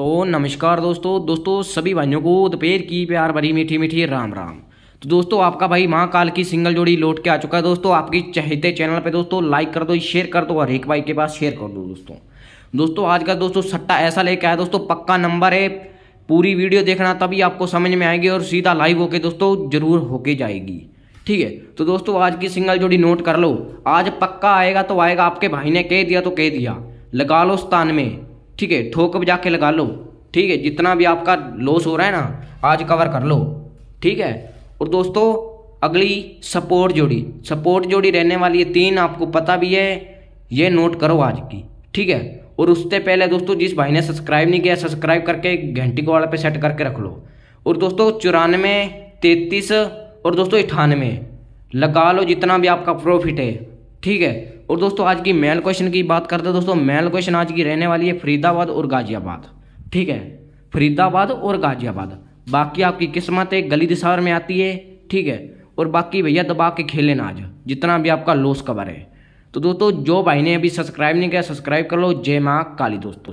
तो नमस्कार दोस्तों दोस्तों सभी भाइयों को दोपहर की प्यार भरी मीठी मीठी राम राम तो दोस्तों आपका भाई महाकाल की सिंगल जोड़ी लौट के आ चुका है दोस्तों आपकी चाहते चैनल पे दोस्तों लाइक कर दो शेयर कर दो और एक भाई के पास शेयर कर दो दोस्तों दोस्तों आज का दोस्तों सट्टा ऐसा लेके आया दोस्तों पक्का नंबर है पूरी वीडियो देखना तभी आपको समझ में आएगी और सीधा लाइव होके दोस्तों जरूर होके जाएगी ठीक है तो दोस्तों आज की सिंगल जोड़ी नोट कर लो आज पक्का आएगा तो आएगा आपके भाई ने कह दिया तो कह दिया लगा लो स्थान में ठीक है थोक अब जाके लगा लो ठीक है जितना भी आपका लॉस हो रहा है ना आज कवर कर लो ठीक है और दोस्तों अगली सपोर्ट जोड़ी सपोर्ट जोड़ी रहने वाली है तीन आपको पता भी है ये नोट करो आज की ठीक है और उससे पहले दोस्तों जिस भाई ने सब्सक्राइब नहीं किया सब्सक्राइब करके घंटी को वाले पे सेट करके रख लो और दोस्तों चौरानवे तैतीस और दोस्तों अठानवे लगा लो जितना भी आपका प्रॉफिट है ठीक है और दोस्तों आज की मेल क्वेश्चन की बात करते हैं दोस्तों मेल क्वेश्चन आज की रहने वाली है फरीदाबाद और गाजियाबाद ठीक है फरीदाबाद और गाजियाबाद बाकी आपकी किस्मत है गली दिशावर में आती है ठीक है और बाकी भैया दबा के खेले ना आज जितना भी आपका लॉस कवर है तो दोस्तों जो भाई ने अभी सब्सक्राइब नहीं किया सब्सक्राइब कर लो जय माँ काली दोस्तों